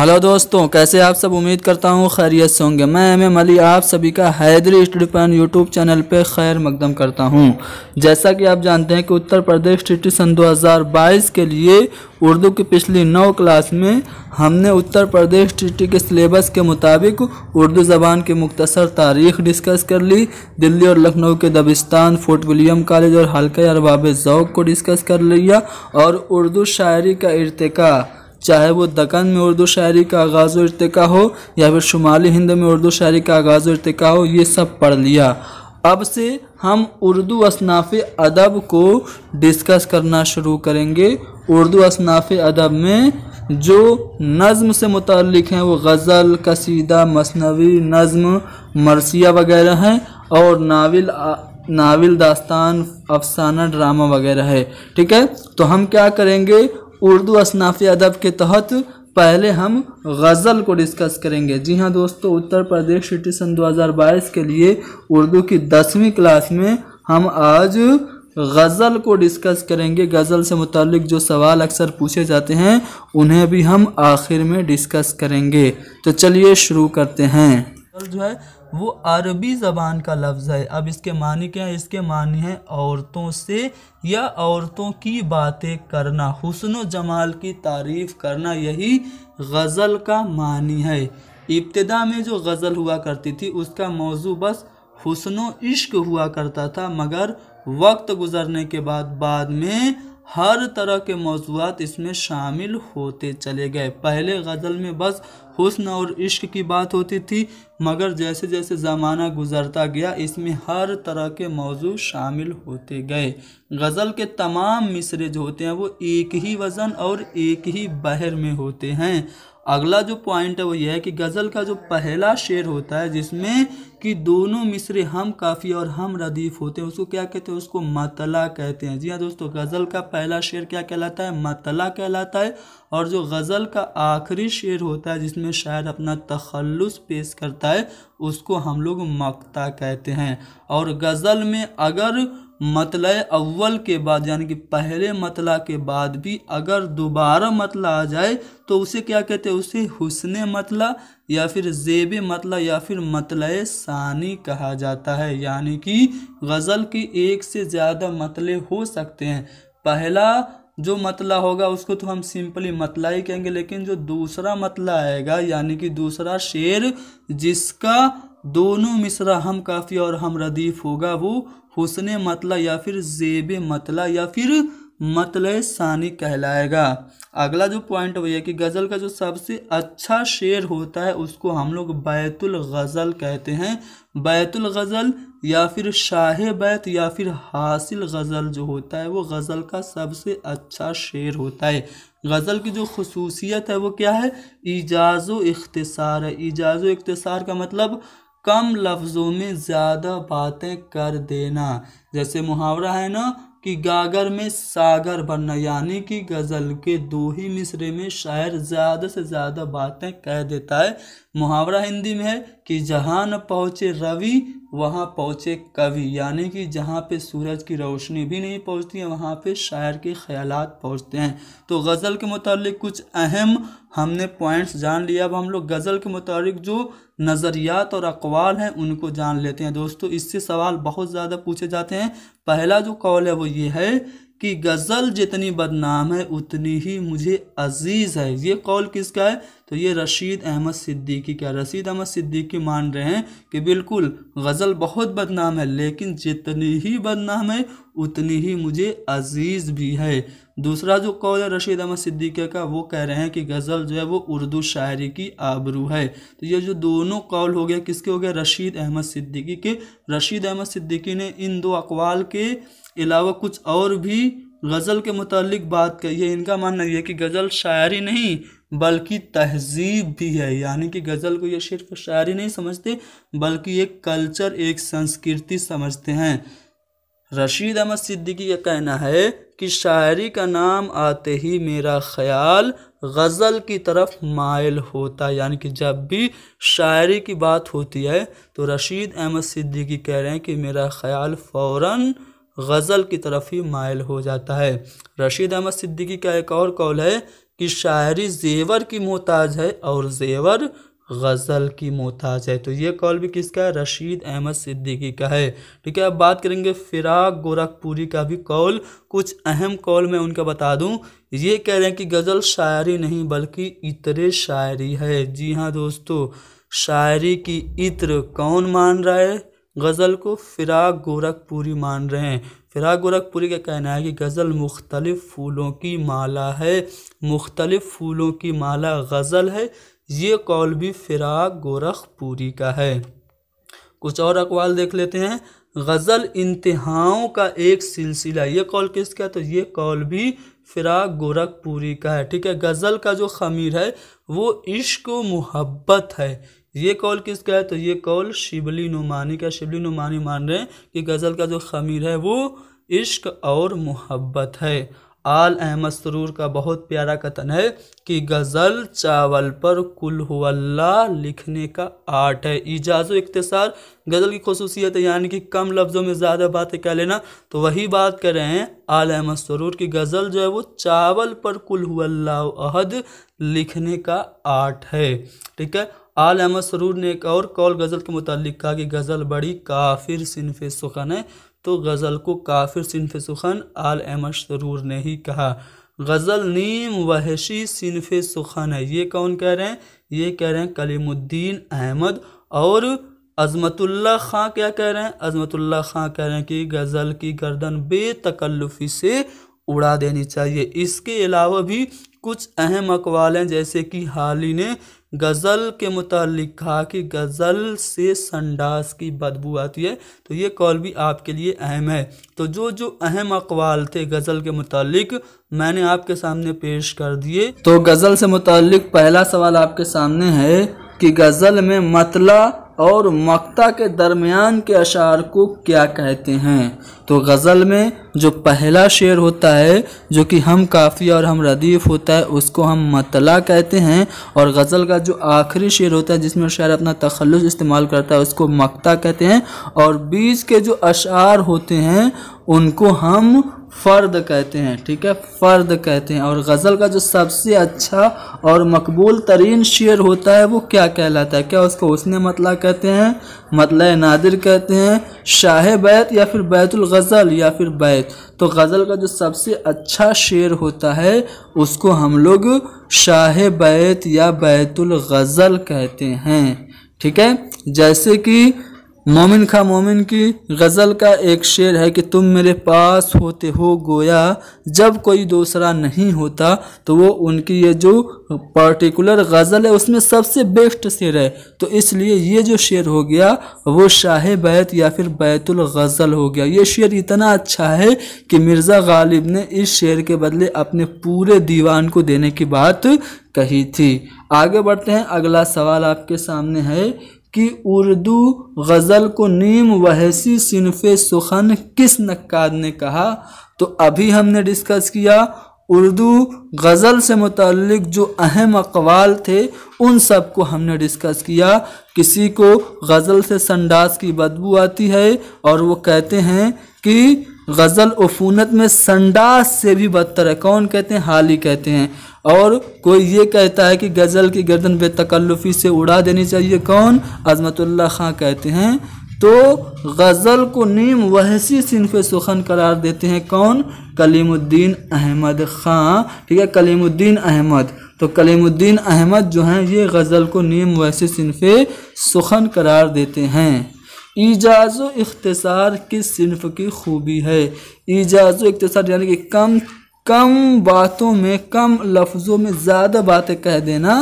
hello दोस्तों कैसे आप सब उम्मीद करता हूँ खैरियत से होंगे मैं एम एम अली आप सभी का हैदरी स्टडीपन यूट्यूब चैनल पे खैर मकदम करता हूँ जैसा कि आप जानते हैं कि उत्तर प्रदेश टी सन 2022 के लिए उर्दू की पिछली नौ क्लास में हमने उत्तर प्रदेश टी के सिलेबस के मुताबिक उर्दू ज़बान की मुख्तर तारीख डिस्कस कर ली दिल्ली और लखनऊ के दबिस्तान फोर्ट विलियम कॉलेज और हल्के अरबाब ओक को डिस्कस कर लिया और उर्दू शायरी का इरतका चाहे वो दक्कन में उर्दू शायरी का आगाज़ और इरतका हो या फिर शुमाली हिंद में उर्दू शायरी का आगाज़ और इरतका हो ये सब पढ़ लिया अब से हम उर्दू असनाफ़ अदब को डिस्कस करना शुरू करेंगे उर्दू असनाफ़ अदब में जो नज़म से मुतलक हैं वो गज़ल कसीदा मसनवी नज़म मरसिया वगैरह हैं और नाविल नाविल दास्तान अफसाना ड्रामा वगैरह है ठीक है तो हम क्या करेंगे उर्दू असनाफ़ी अदब के तहत पहले हम गज़ल को डिस्कस करेंगे जी हाँ दोस्तों उत्तर प्रदेश सिटी सन 2022 के लिए उर्दू की दसवीं क्लास में हम आज गज़ल को डिस्कस करेंगे गज़ल से मुतलिक जो सवाल अक्सर पूछे जाते हैं उन्हें भी हम आखिर में डिस्कस करेंगे तो चलिए शुरू करते हैं जो है वो अरबी ज़बान का लफ्ज़ है अब इसके मानी क्या है इसके मानी है औरतों से या औरतों की बातें करना हुसन जमाल की तारीफ़ करना यही गज़ल का मानी है इब्तदा में जो गज़ल हुआ करती थी उसका मौजू बस हुसन इश्क हुआ करता था मगर वक्त गुजरने के बाद बाद में हर तरह के मौजूद इसमें शामिल होते चले गए पहले गज़ल में बस हुस्न और इश्क की बात होती थी मगर जैसे जैसे ज़माना गुजरता गया इसमें हर तरह के मौजू शामिल होते गए गज़ल के तमाम मिसरे जो होते हैं वो एक ही वज़न और एक ही बहर में होते हैं अगला जो पॉइंट है वो यह है कि गज़ल का जो पहला शेर होता है जिसमें कि दोनों मिसरे हम काफ़ी और हम रदीफ़ होते हैं उसको क्या कहते हैं उसको मतला कहते हैं जी हाँ दोस्तों गज़ल का पहला शेर क्या कहलाता है मतला कहलाता है और जो गज़ल का आखिरी शेर होता है जिसमें शायर अपना तखलस पेश करता है उसको हम लोग मक्ता कहते हैं और गज़ल में अगर मतलब अव्वल के बाद यानी कि पहले मतला के बाद भी अगर दोबारा मतला आ जाए तो उसे क्या कहते हैं उसे हुसन मतला या फिर जेब मतला या फिर मतलब सानी कहा जाता है यानी कि गज़ल के एक से ज़्यादा मतले हो सकते हैं पहला जो मतला होगा उसको तो हम सिंपली मतला ही कहेंगे लेकिन जो दूसरा मतला आएगा यानी कि दूसरा शेर जिसका दोनों मिसरा हम काफ़ी और हम रदीफ होगा वो हुसन मतला या फिर जेब मतला या फिर मतल सानी कहलाएगा अगला जो पॉइंट वही है कि गज़ल का जो सबसे अच्छा शेर होता है उसको हम लोग बैतुल गज़ल कहते हैं बैतुल गज़ल या फिर शाह बैत या फिर हासिल गज़ल जो होता है वो गज़ल का सबसे अच्छा शेर होता है गज़ल की जो खसूसियत है वो क्या है इजाज़ो इख्तसार है इजाज़ो इख्तसार का मतलब कम लफ्ज़ों में ज़्यादा बातें कर देना जैसे मुहावरा है ना कि गागर में सागर बनना यानी कि गज़ल के दो ही मिसरे में शायर ज़्यादा से ज़्यादा बातें कह देता है मुहावरा हिंदी में है कि जहाँ न पहुँचे रवि वहाँ पहुँचे कवि यानी कि जहाँ पे सूरज की रोशनी भी नहीं पहुँचती है वहाँ पे शायर के ख्याल पहुँचते हैं तो गज़ल के मुतालिक कुछ अहम हमने पॉइंट्स जान लिया अब हम लोग गज़ल के मुतालिक जो नज़रियात और अकवाल हैं उनको जान लेते हैं दोस्तों इससे सवाल बहुत ज़्यादा पूछे जाते हैं पहला जो कौल है वो ये है कि गज़ल जितनी बदनाम है उतनी ही मुझे अजीज़ है ये कौल किसका है तो ये रशीद अहमद सिद्दीकी का रशीद अहमद सिद्दीकी मान रहे हैं कि बिल्कुल गज़ल बहुत बदनाम है लेकिन जितनी ही बदनाम है उतनी ही मुझे अजीज़ भी है दूसरा जो कौल है रशीद अहमद सिद्दीकी का वो कह रहे हैं कि गज़ल जो है वो उर्दू शायरी की आबरू है तो ये जो दोनों कौल हो गया किसके हो गया रशीद अहमद सिद्दीकी के रशीद अहमद सिद्दीकी ने इन दो अकवाल के अलावा कुछ और भी गज़ल के मतलब बात कही है इनका मानना यह है कि गज़ल शायरी नहीं बल्कि तहजीब भी है यानी कि गज़ल को ये सिर्फ शायरी नहीं समझते बल्कि एक कल्चर एक संस्कृति समझते हैं रशीद अहमद सिद्दीकी का कहना है कि शायरी का नाम आते ही मेरा ख्याल गज़ल की तरफ मायल होता है यानी कि जब भी शायरी की बात होती है तो रशीद अहमद सिद्दीकी कह रहे हैं कि मेरा ख्याल फ़ौरन गज़ल की तरफ ही मायल हो जाता है रशीद अहमद सिद्दीकी का एक और कौल है कि शायरी जेवर की मोहताज है और जेवर गज़ल की मोहताज है तो ये कॉल भी किसका है रशीद अहमद सिद्दीकी का है ठीक है अब बात करेंगे फिराक गोरखपुरी का भी कॉल कुछ अहम कॉल मैं उनका बता दूं ये कह रहे हैं कि गज़ल शायरी नहीं बल्कि इतरे शायरी है जी हाँ दोस्तों शायरी की इत्र कौन मान रहा है गज़ल को फ़िराक गोरखपुरी मान रहे हैं फ़िराक गोरखपुरी का कहना है कि गज़ल मुख्तलिफ़ फूलों की माला है मुख्तलिफ़ फूलों की माला गज़ल है ये कौल भी फ़िराक गोरखपुरी का है कुछ और अकवाल देख लेते हैं गज़ल इंतहाओं का एक सिलसिला ये कौल किसका है तो ये कौल भी फ़िराक गोरखपुरी का है ठीक है गज़ल का जो खमीर है वो इश्क मोहब्बत है ये कौल किसका है तो ये कौल शिबली नुमानी का शिबली नुमानी मान रहे हैं कि गज़ल का जो खमीर है वो इश्क और मोहब्बत है आल अहमद सरूर का बहुत प्यारा कथन है कि गज़ल चावल पर कुल हुल्ला लिखने का आर्ट है इजाज़ इकतसार गज़ल की खसूसियत है यानी कि कम लफ्ज़ों में ज़्यादा बातें कह लेना तो वही बात कर रहे हैं आल अहमद सरूर की गज़ल जो है वो चावल पर कुल हुल्ला लिखने का आर्ट है ठीक है आल अहमद सरूर ने एक और कौल गज़ल के मुतालिक कहा कि गज़ल बड़ी काफिर सिनफ सुखन है तो गज़ल को काफिर सिनफ सुखन आल अहमद सरूर ने ही कहा गज़ल नीम वहशी सिनफ सुखन है ये कौन कह रहे हैं ये कह रहे हैं कलीमुद्दीन अहमद और अजमतुल्ला खां क्या कह रहे हैं अजमतुल्ला खां कह रहे हैं कि गज़ल की गर्दन बेतकल्लुफ़ी से उड़ा देनी चाहिए इसके अलावा भी कुछ अहम अकवाल हैं जैसे कि हाल ही ने गज़ल के मुतालिक कहा कि गज़ल से संडास की बदबू आती है तो ये कॉल भी आपके लिए अहम है तो जो जो अहम अकवाल थे गज़ल के मुतालिक मैंने आपके सामने पेश कर दिए तो गज़ल से मुतालिक पहला सवाल आपके सामने है कि गज़ल में मतला और मक्ता के दरमियान के अशार को क्या कहते हैं तो गज़ल में जो पहला शेर होता है जो कि हम काफ़ी और हम रदीफ़ होता है उसको हम मतला कहते हैं और गज़ल का जो आखिरी शेर होता है जिसमें शायर अपना तखलस इस्तेमाल करता है उसको मक्ता कहते हैं और बीच के जो अशार होते हैं उनको हम फ़र्द कहते हैं ठीक है फ़र्द कहते हैं और गज़ल का जो सबसे अच्छा और मकबूल तरीन शेर होता है वो क्या कहलाता है क्या उसको उसने मतला कहते हैं मतला नादिर कहते हैं शाह बैत या फिर बैतुल गज़ल या फिर बैत तो गज़ल का जो सबसे अच्छा शेर होता है उसको हम लोग शाह बैत या बैतुल गज़ल कहते हैं ठीक है जैसे कि मोमिन खा मोमिन की गज़ल का एक शेर है कि तुम मेरे पास होते हो गोया जब कोई दूसरा नहीं होता तो वो उनकी ये जो पर्टिकुलर गज़ल है उसमें सबसे बेस्ट शेर है तो इसलिए ये जो शेर हो गया वो शाह बैत या फिर बैतुल गज़ल हो गया ये शेर इतना अच्छा है कि मिर्ज़ा गालिब ने इस शेर के बदले अपने पूरे दीवान को देने की बात कही थी आगे बढ़ते हैं अगला सवाल आपके सामने है कि उर्दू गज़ल को नीम वहसी सिनफ़ सुखन किस नक्काद ने कहा तो अभी हमने डिस्कस किया उर्दू गज़ल से मुतक जो अहम अकवाल थे उन सब को हमने डिस्कस किया किसी को गज़ल से संडास की बदबू आती है और वो कहते हैं कि गज़ल उफूनत में संडास से भी बदतर है कौन कहते हैं हाली कहते हैं और कोई ये कहता है कि गज़ल की गर्दन बेतकल्लुफ़ी से उड़ा देनी चाहिए कौन अजमतुल्ला खां कहते हैं तो गज़ल को नीम वहसी सिनफ सुखन करार देते हैं कौन कलीमुद्दीन अहमद ख़ां ठीक है कलीमुद्दीन अहमद तो कलीमुद्दीन अहमद जो हैं ये गज़ल को नीम वहसी सिनफ सुखन करार देते हैं ईजाज़ इख्तसार किस सिनफ की खूबी है ईजाज़ इख्तसार यानी कि कम कम बातों में कम लफ्ज़ों में ज़्यादा बातें कह देना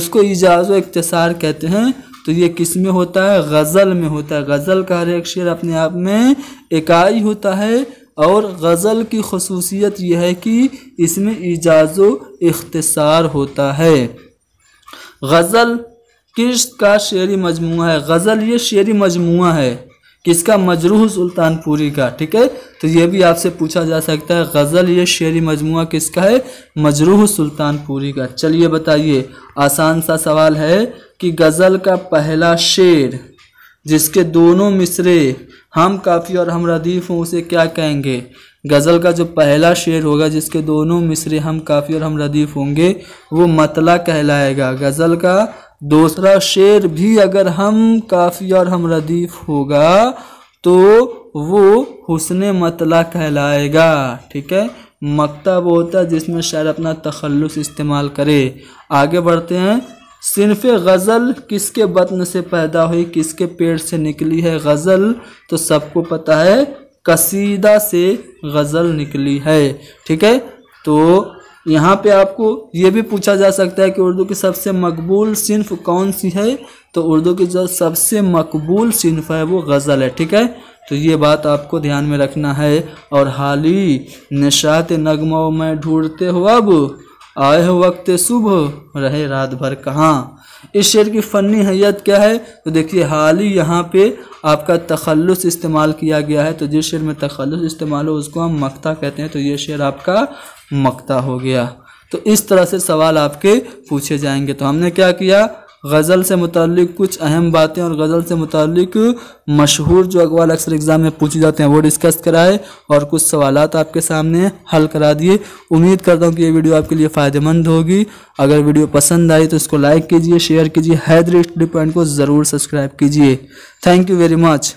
उसको ईजाज़ इख्तसार कहते हैं तो ये किस में होता है गज़ल में होता है गज़ल का हर एक शेर अपने आप में इकाई होता है और गज़ल की खसूसियत यह है कि इसमें इजाज़ इख्तसार होता है गज़ल किश्त का शेरी मजमू है गज़ल ये शेरी मजमू है किसका मजरूह सुल्तानपुरी का ठीक है तो ये भी आपसे पूछा जा सकता है गज़ल ये शेरी मजमू किसका है मजरूह सुल्तानपुरी का चलिए बताइए आसान सा सवाल है कि गज़ल का पहला शेर जिसके दोनों मिसरे हम काफ़ी और हम रदीफ़ हों उसे क्या कहेंगे गज़ल का जो पहला शेर होगा जिसके दोनों मिसरे हम काफ़ी और हम रदीफ़ होंगे वो मतला कहलाएगा गज़ल का दूसरा शेर भी अगर हम काफ़ी और हम रदीफ होगा तो वो हुसन मतला कहलाएगा ठीक है मकता वो होता है जिसमें शायर अपना तखलस इस्तेमाल करे आगे बढ़ते हैं सिनफ गज़ल किसके बतन से पैदा हुई किसके पेट से निकली है गज़ल तो सबको पता है कसीदा से गज़ल निकली है ठीक है तो यहाँ पे आपको ये भी पूछा जा सकता है कि उर्दू की सबसे मकबूल सिनफ कौन सी है तो उर्दू की जो सबसे मकबूल सिनफ है वो गज़ल है ठीक है तो ये बात आपको ध्यान में रखना है और हाल ही निशात नगमों में ढूंढते हो अब आए हो वक्त सुबह रहे रात भर कहाँ इस शेर की फ़नी हैत क्या है तो देखिए हाल ही यहाँ पे आपका तखलस इस्तेमाल किया गया है तो जिस शेर में तखलस इस्तेमाल हो उसको हम मक्ता कहते हैं तो ये शेर आपका मक्ता हो गया तो इस तरह से सवाल आपके पूछे जाएंगे तो हमने क्या किया गज़ल से मुतलिक कुछ अहम बातें और गज़ल से मुतलिक मशहूर जो अगवाल अक्सर एग्ज़ाम में पूछे जाते हैं वो डिस्कस कराए और कुछ सवाल आपके सामने हल करा दिए उम्मीद करता हूँ कि ये वीडियो आपके लिए फ़ायदेमंद होगी अगर वीडियो पसंद आई तो इसको लाइक कीजिए शेयर कीजिए हैदर स्टडी पॉइंट को ज़रूर सब्सक्राइब कीजिए थैंक यू वेरी मच